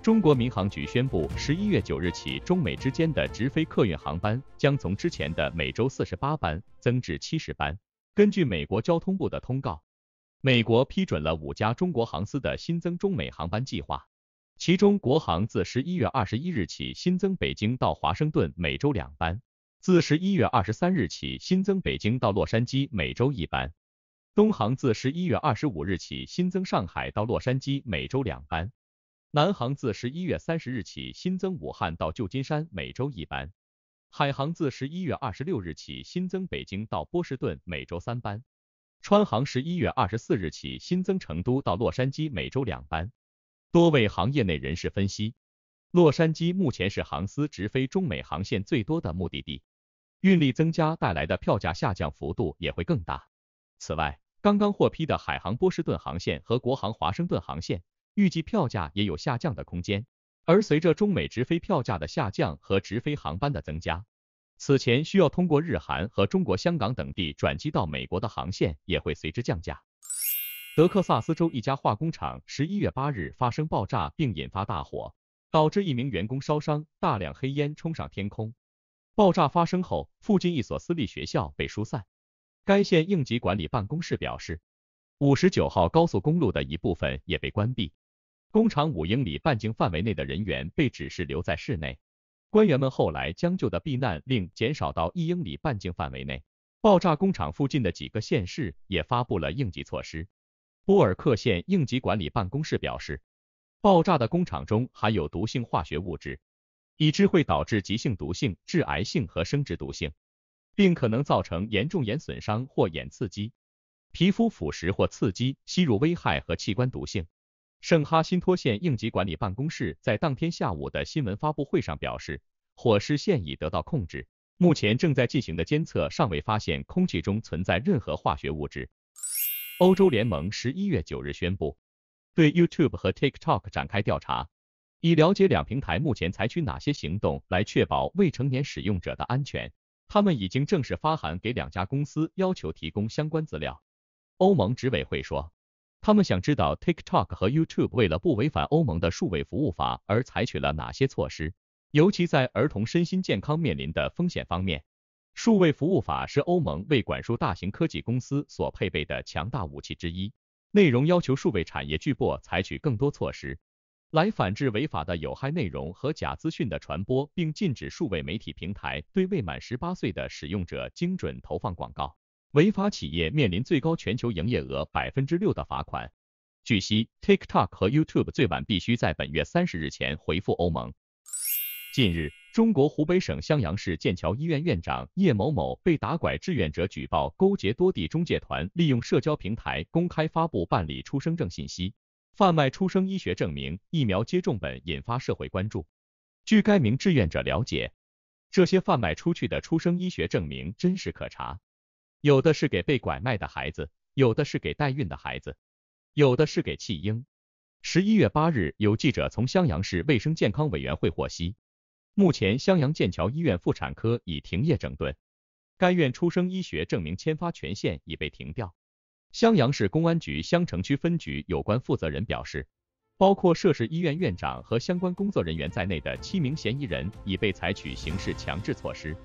中国民航局宣布，十一月九日起，中美之间的直飞客运航班将从之前的每周四十八班增至七十班。根据美国交通部的通告，美国批准了五家中国航司的新增中美航班计划。其中，国航自十一月二十一日起新增北京到华盛顿每周两班；自十一月二十三日起新增北京到洛杉矶每周一班；东航自十一月二十五日起新增上海到洛杉矶每周两班。南航自十一月三十日起新增武汉到旧金山每周一班，海航自十一月二十六日起新增北京到波士顿每周三班，川航十一月二十四日起新增成都到洛杉矶每周两班。多位行业内人士分析，洛杉矶目前是航司直飞中美航线最多的目的地，运力增加带来的票价下降幅度也会更大。此外，刚刚获批的海航波士顿航线和国航华盛顿航线。预计票价也有下降的空间，而随着中美直飞票价的下降和直飞航班的增加，此前需要通过日韩和中国香港等地转机到美国的航线也会随之降价。德克萨斯州一家化工厂十一月八日发生爆炸并引发大火，导致一名员工烧伤，大量黑烟冲上天空。爆炸发生后，附近一所私立学校被疏散。该县应急管理办公室表示，五十九号高速公路的一部分也被关闭。工厂五英里半径范围内的人员被指示留在室内。官员们后来将就的避难令减少到一英里半径范围内。爆炸工厂附近的几个县市也发布了应急措施。波尔克县应急管理办公室表示，爆炸的工厂中含有毒性化学物质，已知会导致急性毒性、致癌性和生殖毒性，并可能造成严重眼损伤或眼刺激、皮肤腐蚀或刺激、吸入危害和器官毒性。圣哈辛托县应急管理办公室在当天下午的新闻发布会上表示，火势现已得到控制，目前正在进行的监测尚未发现空气中存在任何化学物质。欧洲联盟十一月九日宣布，对 YouTube 和 TikTok 展开调查，以了解两平台目前采取哪些行动来确保未成年使用者的安全。他们已经正式发函给两家公司，要求提供相关资料。欧盟执委会说。他们想知道 TikTok 和 YouTube 为了不违反欧盟的数位服务法而采取了哪些措施，尤其在儿童身心健康面临的风险方面。数位服务法是欧盟为管束大型科技公司所配备的强大武器之一。内容要求数位产业巨擘采取更多措施，来反制违法的有害内容和假资讯的传播，并禁止数位媒体平台对未满十八岁的使用者精准投放广告。违法企业面临最高全球营业额百分之六的罚款。据悉，TikTok 和 YouTube 最晚必须在本月三十日前回复欧盟。近日，中国湖北省襄阳市剑桥医院院长叶某某被打拐志愿者举报，勾结多地中介团，利用社交平台公开发布办理出生证信息，贩卖出生医学证明、疫苗接种本，引发社会关注。据该名志愿者了解，这些贩卖出去的出生医学证明真实可查。有的是给被拐卖的孩子，有的是给代孕的孩子，有的是给弃婴。十一月八日，有记者从襄阳市卫生健康委员会获悉，目前襄阳剑桥医院妇产科已停业整顿，该院出生医学证明签发权限已被停掉。襄阳市公安局襄城区分局有关负责人表示，包括涉事医院院长和相关工作人员在内的七名嫌疑人已被采取刑事强制措施。